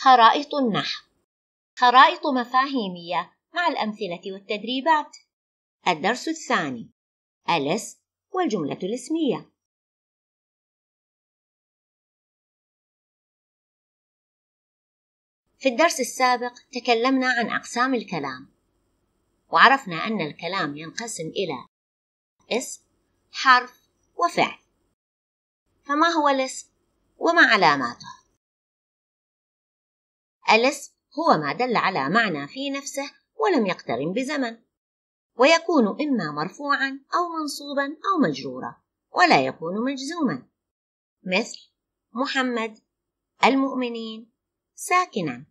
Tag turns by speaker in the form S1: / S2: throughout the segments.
S1: خرائط النحو خرائط مفاهيمية مع الأمثلة والتدريبات الدرس الثاني ألس
S2: والجملة الاسمية
S1: في الدرس السابق تكلمنا عن أقسام الكلام وعرفنا أن الكلام ينقسم إلى اسم حرف وفعل فما هو الاسم وما علاماته ألس هو ما دل على معنى في نفسه ولم يقترن بزمن ويكون إما مرفوعا أو منصوبا أو مجرورا ولا يكون مجزوما مثل محمد
S2: المؤمنين ساكنا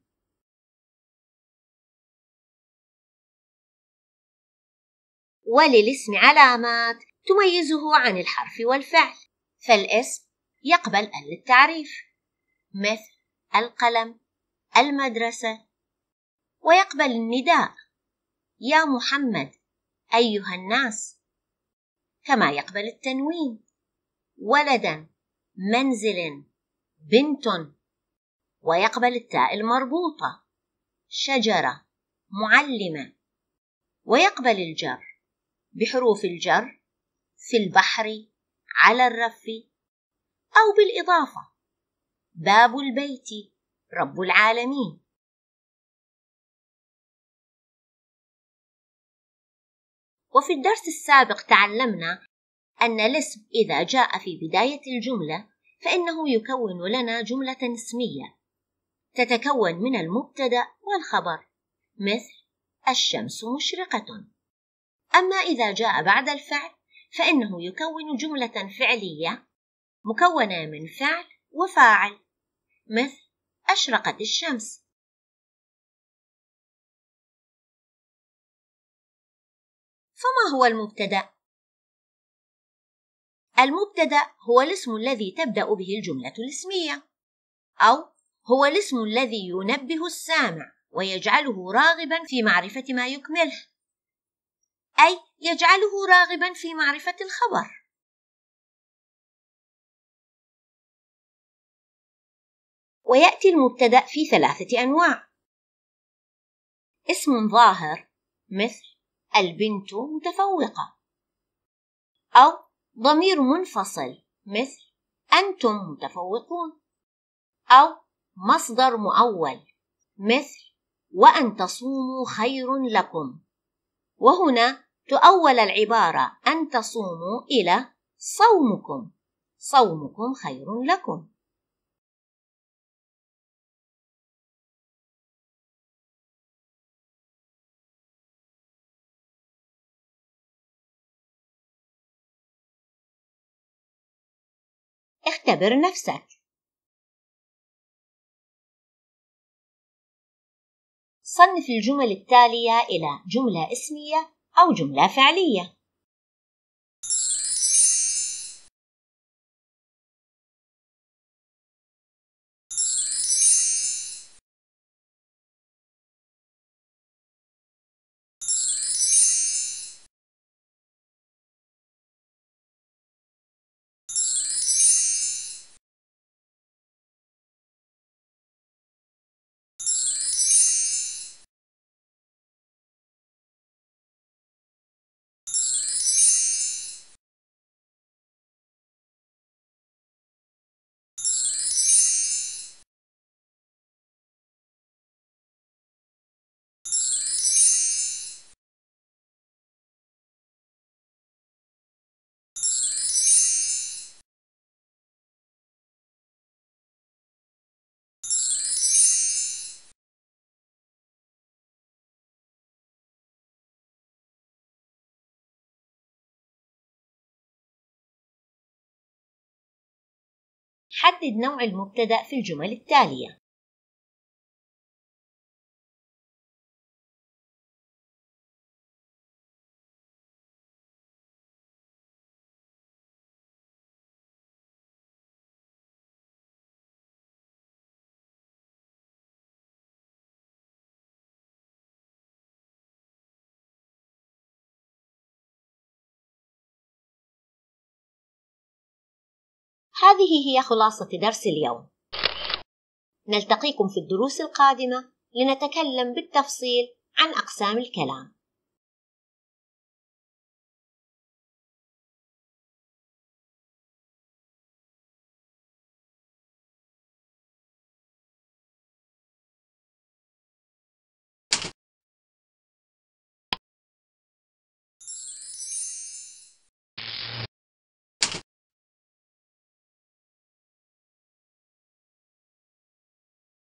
S1: وللاسم علامات تميزه عن الحرف والفعل فالاسم يقبل التعريف مثل القلم المدرسة ويقبل النداء يا محمد أيها الناس كما يقبل التنوين ولدا منزل بنت ويقبل التاء المربوطة شجرة معلمة ويقبل الجر بحروف الجر في البحر على الرف أو بالإضافة باب
S2: البيت رب العالمين
S1: وفي الدرس السابق تعلمنا أن الاسم إذا جاء في بداية الجملة فإنه يكون لنا جملة اسمية تتكون من المبتدأ والخبر مثل الشمس مشرقة أما إذا جاء بعد الفعل فإنه يكون جملة فعلية مكونة من فعل وفاعل
S2: مثل أشرقت الشمس فما هو المبتدأ؟
S1: المبتدأ هو الاسم الذي تبدأ به الجملة الاسمية أو هو الاسم الذي ينبه السامع ويجعله راغبا في معرفة ما يكمله أي يجعله راغبا في معرفة الخبر ويأتي المبتدأ في ثلاثة أنواع اسم ظاهر مثل البنت متفوقة أو ضمير منفصل مثل أنتم متفوقون أو مصدر مؤول مثل وأن تصوموا خير لكم وهنا تؤول العبارة أن تصوموا إلى صومكم صومكم خير لكم
S2: اختبر نفسك صنف الجمل التالية إلى جملة اسمية أو جملة فعلية حدد نوع المبتدأ في الجمل التالية
S1: هذه هي خلاصة درس اليوم. نلتقيكم في الدروس القادمة لنتكلم بالتفصيل عن أقسام
S2: الكلام.